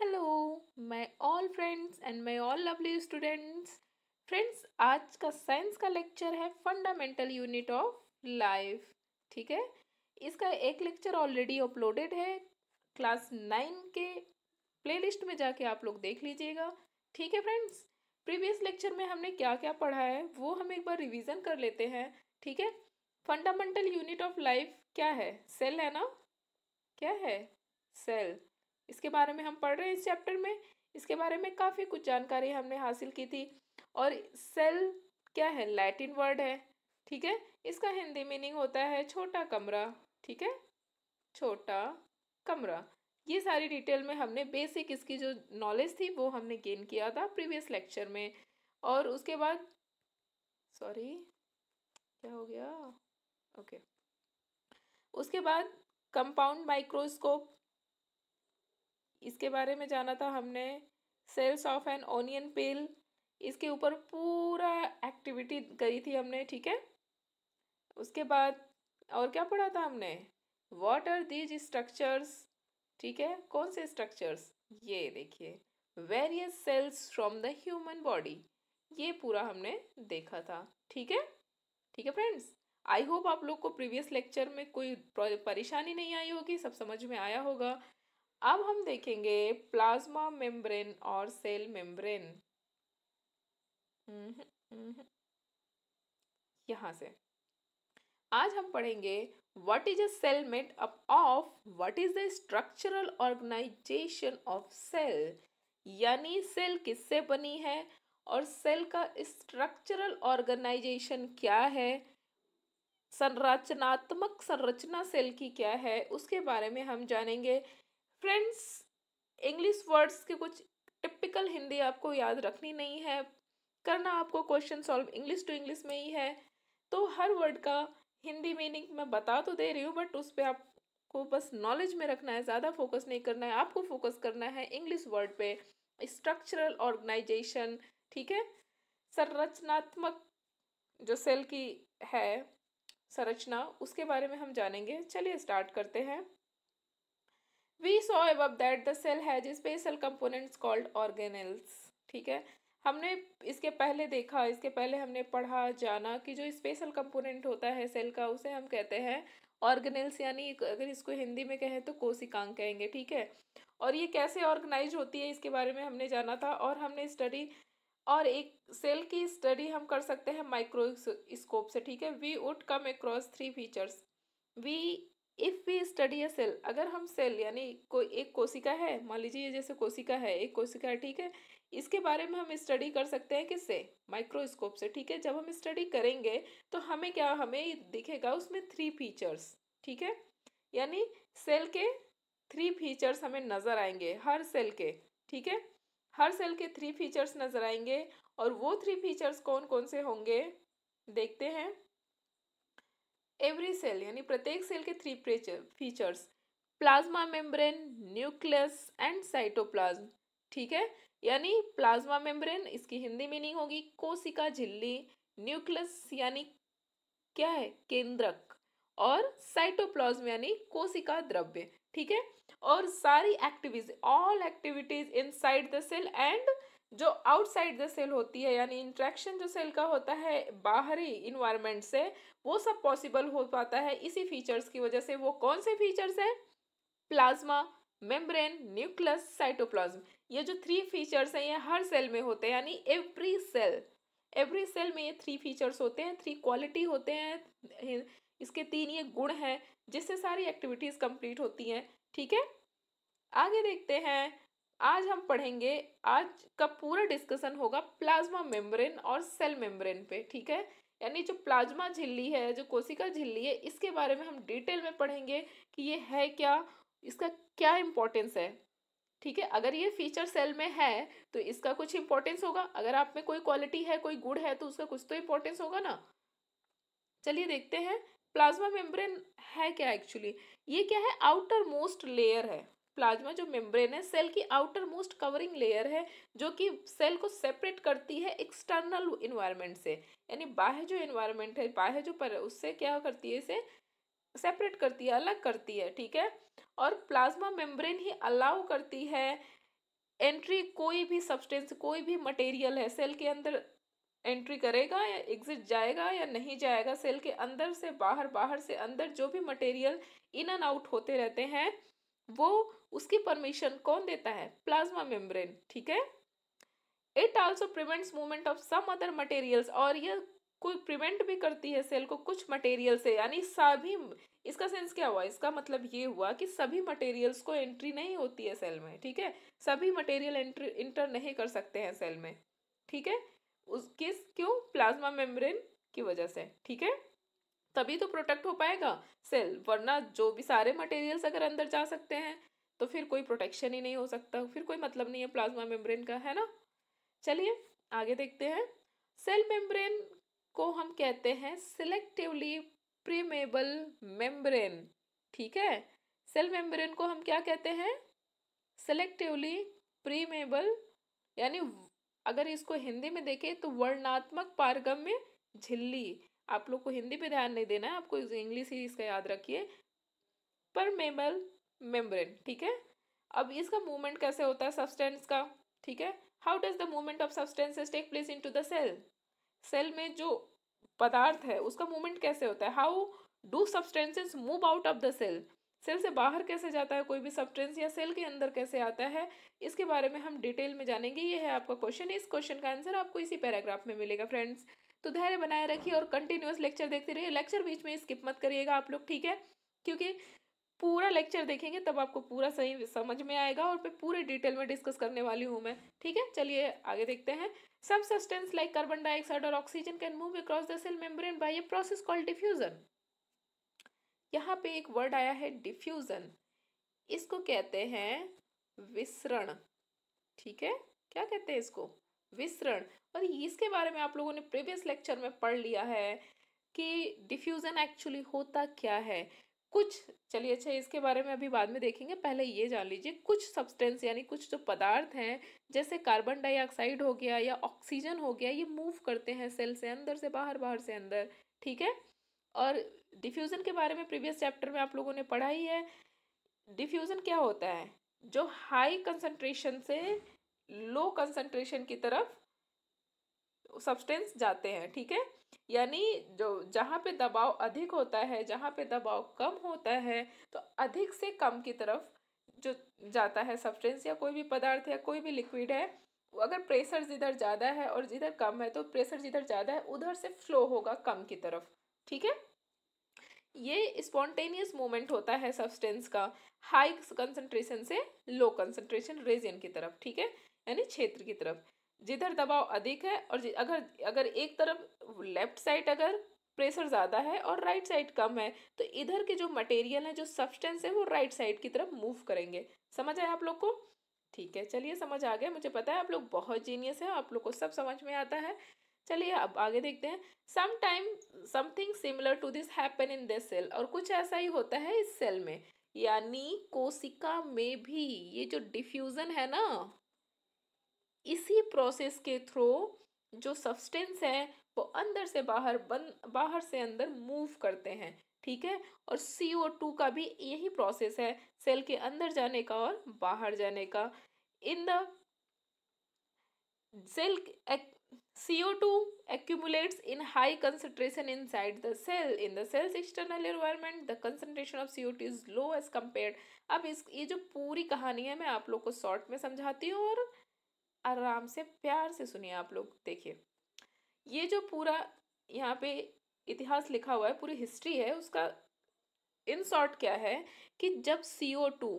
Hello my all friends and my all lovely students friends आज का science का lecture है फंडामेंटल यूनिट ऑफ लाइफ ठीक है इसका एक लेक्चर ऑलरेडी अपलोडेड है क्लास नाइन के प्लेलिस्ट में जाके आप लोग देख लीजिएगा ठीक है फ्रेंड्स प्रीवियस लेक्चर में हमने क्या क्या पढ़ा है वो हम एक बार रिविज़न कर लेते हैं ठीक है फंडामेंटल यूनिट ऑफ लाइफ क्या है सेल है ना क्या है सेल इसके बारे में हम पढ़ रहे हैं इस चैप्टर में इसके बारे में काफ़ी कुछ जानकारी हमने हासिल की थी और सेल क्या है लैटिन वर्ड है ठीक है इसका हिंदी मीनिंग होता है छोटा कमरा ठीक है छोटा कमरा ये सारी डिटेल में हमने बेसिक इसकी जो नॉलेज थी वो हमने गेन किया था प्रीवियस लेक्चर में और उसके बाद सॉरी क्या हो गया ओके okay. उसके बाद कंपाउंड माइक्रोस्कोप इसके बारे में जाना था हमने cells of an onion peel इसके ऊपर पूरा एक्टिविटी करी थी हमने ठीक है उसके बाद और क्या पढ़ा था हमने वॉट आर दीज स्ट्रक्चर्स ठीक है कौन से स्ट्रक्चर्स ये देखिए various cells from the human body ये पूरा हमने देखा था ठीक है ठीक है फ्रेंड्स आई होप आप लोग को प्रीवियस लेक्चर में कोई परेशानी नहीं आई होगी सब समझ में आया होगा अब हम देखेंगे प्लाज्मा मेम्ब्रेन और cell membrane hmm, hmm, hmm. यहाँ से आज हम पढ़ेंगे what is a cell made up of what is the structural organisation of cell यानी सेल किससे बनी है और सेल का स्ट्रक्चरल ऑर्गेनाइजेशन क्या है संरचनात्मक संरचना सेल की क्या है उसके बारे में हम जानेंगे फ्रेंड्स इंग्लिश वर्ड्स के कुछ टिपिकल हिंदी आपको याद रखनी नहीं है करना आपको question solve English to English में ही है तो हर वर्ड का हिंदी मीनिंग मैं बता तो दे रही हूँ बट उस पर आपको बस नॉलेज में रखना है ज़्यादा फोकस नहीं करना है आपको फोकस करना है इंग्लिश वर्ड पे स्ट्रक्चरल ऑर्गेनाइजेशन ठीक है संरचनात्मक जो सेल की है संरचना उसके बारे में हम जानेंगे चलिए स्टार्ट करते हैं वी सॉ एब that the cell has special components called organelles ठीक है हमने इसके पहले देखा इसके पहले हमने पढ़ा जाना कि जो स्पेशल कंपोनेंट होता है सेल का उसे हम कहते हैं ऑर्गेनल्स यानी अगर इसको हिंदी में कहें तो कोशिकांग कहेंगे ठीक है और ये कैसे ऑर्गेनाइज होती है इसके बारे में हमने जाना था और हमने स्टडी और एक सेल की स्टडी हम कर सकते हैं माइक्रोस्कोप से ठीक है we would come across three features we if we study a cell अगर हम सेल यानी कोई एक कोशिका है मान लीजिए ये जैसे कोशिका है एक कोशिका है ठीक है इसके बारे में हम स्टडी कर सकते हैं किससे माइक्रोस्कोप से ठीक है जब हम स्टडी करेंगे तो हमें क्या हमें दिखेगा उसमें थ्री फीचर्स ठीक है यानी सेल के थ्री फीचर्स हमें नज़र आएंगे हर सेल के ठीक है हर सेल के थ्री फीचर्स नज़र आएंगे और वो थ्री फीचर्स कौन कौन से होंगे देखते हैं एवरी सेल यानी प्रत्येक सेल के three features plasma membrane nucleus and cytoplasm ठीक है यानी प्लाज्मा मेम्ब्रेन इसकी हिंदी मीनिंग होगी कोशिका झिल्ली न्यूक्लियस यानी क्या है केंद्रक और साइटोप्लाज्म यानी कोशिका द्रव्य ठीक है और सारी activities all activities inside the cell and जो आउटसाइड द सेल होती है यानी इंट्रैक्शन जो सेल का होता है बाहरी इन्वायरमेंट से वो सब पॉसिबल हो पाता है इसी फीचर्स की वजह से वो कौन से फीचर्स है प्लाज्मा मेम्ब्रेन न्यूक्लियस साइटोप्लाज्म ये जो थ्री फीचर्स हैं ये हर सेल में होते हैं यानी एवरी सेल एवरी सेल में ये थ्री फीचर्स होते हैं थ्री क्वालिटी होते हैं इसके तीन ये गुण हैं जिससे सारी एक्टिविटीज़ कंप्लीट होती हैं ठीक है आगे देखते हैं आज हम पढ़ेंगे आज का पूरा डिस्कशन होगा प्लाज्मा मेम्ब्रेन और सेल मेम्ब्रेन पे ठीक है यानी जो प्लाज्मा झिल्ली है जो कोशिका झिल्ली है इसके बारे में हम डिटेल में पढ़ेंगे कि ये है क्या इसका क्या इम्पोर्टेंस है ठीक है अगर ये फीचर सेल में है तो इसका कुछ इम्पोर्टेंस होगा अगर आप में कोई क्वालिटी है कोई गुड़ है तो उसका कुछ तो इम्पोर्टेंस होगा ना चलिए देखते हैं प्लाज्मा मेम्ब्रेन है क्या एक्चुअली ये क्या है आउटर मोस्ट लेयर है प्लाज्मा जो मेम्ब्रेन है सेल की आउटर मोस्ट कवरिंग लेयर है जो कि सेल को सेपरेट करती है एक्सटर्नल इन्वायरमेंट से यानी बाह्य जो इन्वायरमेंट है बाह्य जो पर उससे क्या करती है इसे सेपरेट करती है अलग करती है ठीक है और प्लाज्मा मेम्ब्रेन ही अलाउ करती है एंट्री कोई भी सब्सटेंस कोई भी मटेरियल है सेल के अंदर एंट्री करेगा या एग्जिट जाएगा या नहीं जाएगा सेल के अंदर से बाहर बाहर से अंदर जो भी मटेरियल इन एंड आउट होते रहते हैं वो उसकी परमिशन कौन देता है प्लाज्मा मेम्ब्रेन ठीक है it also prevents movement of some other materials और ये कोई प्रिवेंट भी करती है सेल को कुछ मटेरियल से यानी सभी इसका सेंस क्या हुआ इसका मतलब ये हुआ कि सभी मटेरियल्स को एंट्री नहीं होती है सेल में ठीक है सभी मटेरियल एंट्री इंटर नहीं कर सकते हैं सेल में ठीक है उस किस क्यों प्लाज्मा मेम्ब्रेन की वजह से ठीक है तभी तो प्रोटेक्ट हो पाएगा सेल वरना जो भी सारे मटेरियल्स अगर अंदर जा सकते हैं तो फिर कोई प्रोटेक्शन ही नहीं हो सकता फिर कोई मतलब नहीं है प्लाज्मा मेम्ब्रेन का है ना चलिए आगे देखते हैं सेल मेम्ब्रेन को हम कहते हैं सिलेक्टिवली प्रीमेबल मेम्ब्रेन ठीक है सेल मेम्ब्रेन को हम क्या कहते हैं सेलेक्टिवली प्रीमेबल यानी अगर इसको हिंदी में देखें तो वर्णात्मक पारगम्य झिल्ली आप लोग को हिंदी पे ध्यान नहीं देना है आपको इंग्लिश ही इसका याद रखिए पर मेमल मेम्ब्रेन ठीक है अब इसका मूवमेंट कैसे होता है सब्सटेंस का ठीक है how does the movement of substances take place into the cell cell में जो पदार्थ है उसका मूवमेंट कैसे होता है how do substances move out of the cell cell से बाहर कैसे जाता है कोई भी सब्सटेंस या सेल के अंदर कैसे आता है इसके बारे में हम डिटेल में जानेंगे ये है आपका क्वेश्चन इस क्वेश्चन का आंसर आपको इसी पैराग्राफ में मिलेगा फ्रेंड्स तो धैर्य बनाए रखिए और कंटिन्यूस लेक्चर देखते रहिए लेक्चर बीच में स्किप मत करिएगा आप लोग ठीक है क्योंकि पूरा लेक्चर देखेंगे तब आपको पूरा सही समझ में आएगा और मैं पूरे डिटेल में डिस्कस करने वाली हूँ मैं ठीक है चलिए आगे देखते हैं सब सब्सटेंस लाइक कार्बन डाइऑक्साइड और oxygen can move across the cell membrane by a process called diffusion यहाँ पे एक वर्ड आया है डिफ्यूजन इसको कहते हैं विसरण ठीक है क्या कहते हैं इसको विसरण और इसके बारे में आप लोगों ने प्रीवियस लेक्चर में पढ़ लिया है कि डिफ्यूज़न एक्चुअली होता क्या है कुछ चलिए अच्छा इसके बारे में अभी बाद में देखेंगे पहले ये जान लीजिए कुछ सब्सटेंस यानी कुछ जो पदार्थ हैं जैसे कार्बन डाइऑक्साइड हो गया या ऑक्सीजन हो गया ये मूव करते हैं सेल से अंदर से बाहर बाहर से अंदर ठीक है और डिफ्यूज़न के बारे में प्रीवियस चैप्टर में आप लोगों ने पढ़ा ही है डिफ्यूज़न क्या होता है जो हाई कंसनट्रेशन से लो कंसंट्रेशन की तरफ सब्सटेंस जाते हैं ठीक है यानी जो जहाँ पे दबाव अधिक होता है जहाँ पे दबाव कम होता है तो अधिक से कम की तरफ जो जाता है सब्सटेंस या कोई भी पदार्थ या कोई भी लिक्विड है अगर प्रेशर जिधर ज़्यादा है और जिधर कम है तो प्रेशर जिधर ज़्यादा है उधर से फ्लो होगा कम की तरफ ठीक है ये स्पॉन्टेनियस मोमेंट होता है सब्सटेंस का हाई कंसनट्रेशन से लो कंसनट्रेशन रीजन की तरफ ठीक है यानी क्षेत्र की तरफ जिधर दबाव अधिक है और अगर अगर एक तरफ लेफ्ट साइड अगर प्रेशर ज़्यादा है और राइट right साइड कम है तो इधर के जो मटेरियल है जो सब्सटेंस है वो राइट right साइड की तरफ मूव करेंगे समझ आए आप लोग को ठीक है चलिए समझ आ गया मुझे पता है आप लोग बहुत जीनियस हैं आप लोग को सब समझ में आता है चलिए अब आगे देखते हैं some time something similar to this happen in this cell और कुछ ऐसा ही होता है इस सेल में यानी कोशिका में भी ये जो डिफ्यूज़न है ना इसी प्रोसेस के थ्रू जो सब्सटेंस है वो अंदर से बाहर बन बाहर से अंदर मूव करते हैं ठीक है और सी ओ टू का भी यही प्रोसेस है सेल के अंदर जाने का और बाहर जाने का in the cell C O two in high concentration inside the cell in the cell's external environment the concentration of C O two is low as compare अब इस ये जो पूरी कहानी है मैं आप लोग को शॉर्ट में समझाती हूँ और आराम से प्यार से सुनिए आप लोग देखिए ये जो पूरा यहाँ पे इतिहास लिखा हुआ है पूरी हिस्ट्री है उसका इन शॉर्ट क्या है कि जब सी ओ टू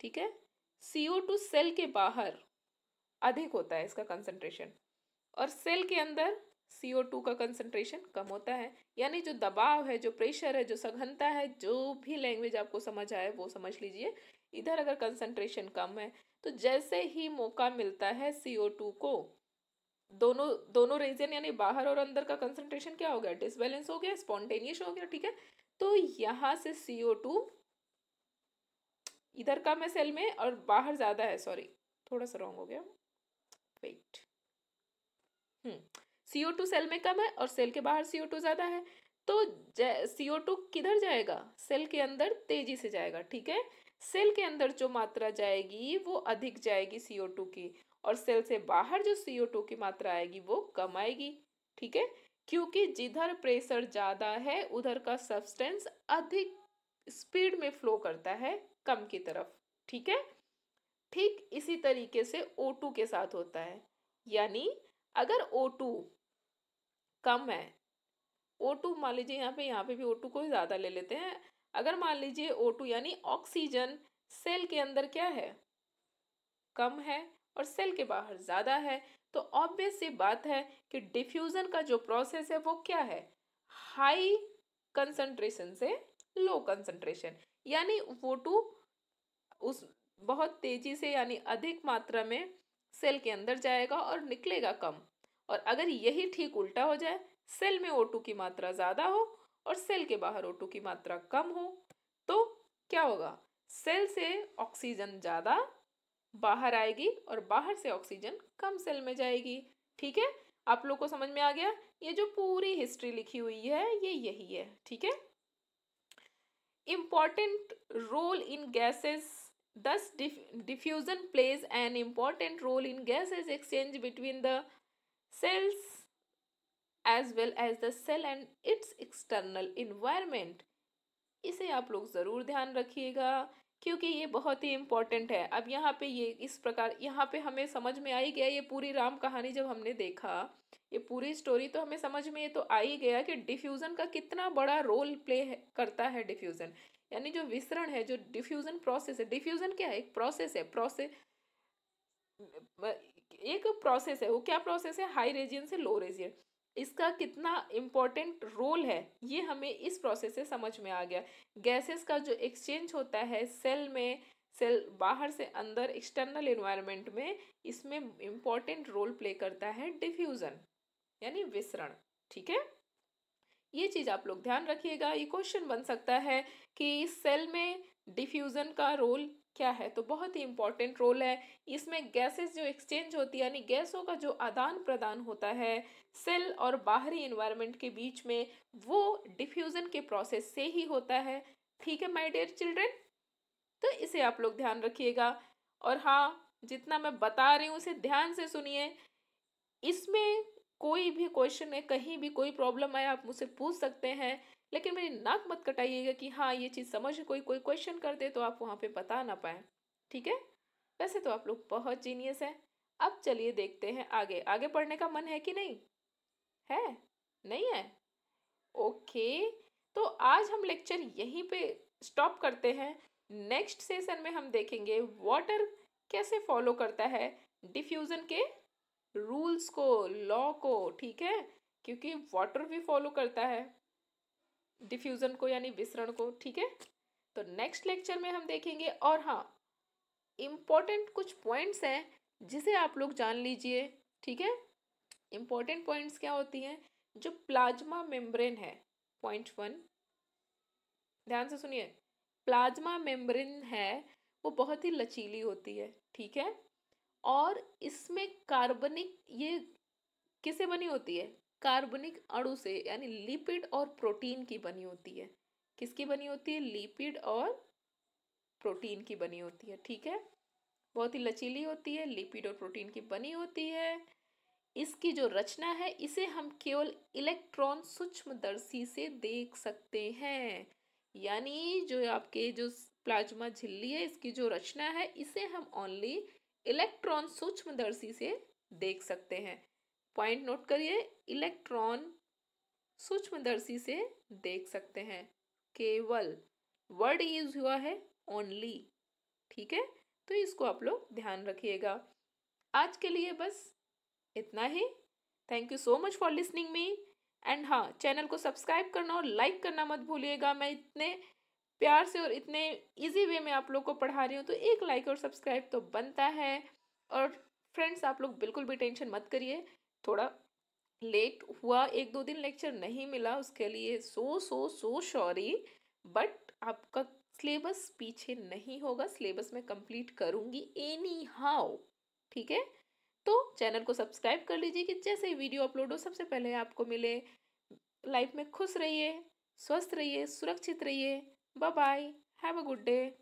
ठीक है सी ओ टू सेल के बाहर अधिक होता है इसका कंसनट्रेशन और सेल के अंदर सी ओ टू का कंसनट्रेशन कम होता है यानी जो दबाव है जो प्रेशर है जो सघनता है जो भी लैंग्वेज आपको समझ आए वो समझ लीजिए इधर अगर कंसनट्रेशन कम है तो जैसे ही मौका मिलता है सी ओ टू को दोनों दोनों रीजन यानी बाहर और अंदर का कंसनट्रेशन क्या हो गया डिसबैलेंस हो गया स्पॉन्टेनियस हो गया ठीक है तो यहाँ से सी ओ टू इधर कम है सेल में और बाहर ज़्यादा है सॉरी थोड़ा सा रॉन्ग हो गया wait C O two cell में कम है और सेल के बाहर सी ओ टू ज़्यादा है तो सी ओ टू किधर जाएगा सेल के अंदर तेजी से जाएगा ठीक है सेल के अंदर जो मात्रा जाएगी वो अधिक जाएगी सी ओ टू की और सेल से बाहर जो सी ओ टू की मात्रा आएगी वो कम आएगी ठीक है क्योंकि जिधर प्रेशर ज़्यादा है उधर का सब्सटेंस अधिक स्पीड में फ्लो करता है कम की तरफ ठीक है ठीक इसी तरीके से ओ टू के साथ होता है यानी अगर ओ टू कम है ओ टू मान लीजिए यहाँ पे यहाँ पे भी ओ टू को ज़्यादा ले लेते हैं अगर मान लीजिए ओ टू यानी ऑक्सीजन सेल के अंदर क्या है कम है और सेल के बाहर ज़्यादा है तो ऑब्वियस ये बात है कि डिफ्यूज़न का जो प्रोसेस है वो क्या है हाई कंसनट्रेशन से लो कंसनट्रेशन यानी वो टू उस बहुत तेज़ी से यानी अधिक मात्रा में सेल के अंदर जाएगा और निकलेगा कम और अगर यही ठीक उल्टा हो जाए सेल में ओ की मात्रा ज़्यादा हो और सेल के बाहर ओ की मात्रा कम हो तो क्या होगा सेल से ऑक्सीजन ज़्यादा बाहर आएगी और बाहर से ऑक्सीजन कम सेल में जाएगी ठीक है आप लोग को समझ में आ गया ये जो पूरी हिस्ट्री लिखी हुई है ये यही है ठीक है important role in gases Thus, diff diffusion plays an important role in gases exchange between the cells as well as the cell and its external environment. इसे आप लोग ज़रूर ध्यान रखिएगा क्योंकि ये बहुत ही इम्पॉर्टेंट है अब यहाँ पे ये इस प्रकार यहाँ पे हमें समझ में आई गया ये पूरी राम कहानी जब हमने देखा ये पूरी स्टोरी तो हमें समझ में ये तो आ ही गया कि डिफ्यूज़न का कितना बड़ा रोल प्ले करता है डिफ्यूज़न यानी जो विसरण है जो डिफ्यूजन प्रोसेस है डिफ्यूजन क्या है एक प्रोसेस है प्रोसेस एक प्रोसेस है वो क्या प्रोसेस है हाई रेजियन से लो रेजियन इसका कितना इम्पोर्टेंट रोल है ये हमें इस प्रोसेस से समझ में आ गया गैसेस का जो एक्सचेंज होता है सेल में सेल बाहर से अंदर एक्सटर्नल इन्वायरमेंट में इसमें इम्पॉर्टेंट रोल प्ले करता है डिफ्यूज़न यानी विसरण ठीक है ये चीज़ आप लोग ध्यान रखिएगा ये क्वेश्चन बन सकता है कि इस सेल में डिफ्यूज़न का रोल क्या है तो बहुत ही इम्पॉर्टेंट रोल है इसमें गैसेस जो एक्सचेंज होती है यानी गैसों का जो आदान प्रदान होता है सेल और बाहरी इन्वायरमेंट के बीच में वो डिफ्यूज़न के प्रोसेस से ही होता है ठीक है माई डियर चिल्ड्रेन तो इसे आप लोग ध्यान रखिएगा और हाँ जितना मैं बता रही हूँ उसे ध्यान से सुनिए इसमें कोई भी क्वेश्चन है कहीं भी कोई प्रॉब्लम आए आप मुझसे पूछ सकते हैं लेकिन मेरी नाक मत कटाइएगा कि हाँ ये चीज़ समझ कोई कोई क्वेश्चन कर दे तो आप वहाँ पे बता ना पाए ठीक है वैसे तो आप लोग बहुत जीनियस हैं अब चलिए देखते हैं आगे आगे पढ़ने का मन है कि नहीं है नहीं है ओके तो आज हम लेक्चर यहीं पे स्टॉप करते हैं नेक्स्ट सेशन में हम देखेंगे वाटर कैसे फॉलो करता है डिफ्यूज़न के रूल्स को लॉ को ठीक है क्योंकि वाटर भी फॉलो करता है डिफ्यूज़न को यानी विसरण को ठीक है तो नेक्स्ट लेक्चर में हम देखेंगे और हाँ इम्पॉर्टेंट कुछ पॉइंट्स हैं जिसे आप लोग जान लीजिए ठीक है इम्पॉर्टेंट पॉइंट्स क्या होती हैं जो प्लाज्मा मेम्ब्रेन है पॉइंट वन ध्यान से सुनिए प्लाज्मा मेम्ब्रेन है वो बहुत ही लचीली होती है ठीक है और इसमें कार्बनिक ये किसे बनी होती है कार्बनिक अणु से यानी लिपिड और प्रोटीन की बनी होती है किसकी बनी होती है लिपिड और प्रोटीन की बनी होती है ठीक है बहुत ही लचीली होती है लिपिड और प्रोटीन की बनी होती है इसकी जो रचना है इसे हम केवल इलेक्ट्रॉन सूक्ष्मदर्शी से देख सकते हैं यानी जो आपके जो प्लाज्मा झिल्ली है इसकी जो रचना है इसे हम ओनली इलेक्ट्रॉन सूक्ष्मदर्शी से देख सकते हैं पॉइंट नोट करिए इलेक्ट्रॉन सूक्ष्मदर्शी से देख सकते हैं केवल वर्ड यूज हुआ है ओनली ठीक है तो इसको आप लोग ध्यान रखिएगा आज के लिए बस इतना ही thank you so much for listening me and हाँ चैनल को सब्सक्राइब करना और लाइक करना मत भूलिएगा मैं इतने प्यार से और इतने इजी वे में आप लोग को पढ़ा रही हूँ तो एक लाइक और सब्सक्राइब तो बनता है और फ्रेंड्स आप लोग बिल्कुल भी टेंशन मत करिए थोड़ा लेट हुआ एक दो दिन लेक्चर नहीं मिला उसके लिए so so so sorry but आपका सिलेबस पीछे नहीं होगा सिलेबस मैं कंप्लीट करूँगी एनी हाउ ठीक है तो चैनल को सब्सक्राइब कर लीजिए कि जैसे ही वीडियो अपलोड हो सबसे पहले आपको मिले लाइफ में खुश रहिए स्वस्थ रहिए सुरक्षित रहिए Bye bye. Have a good day.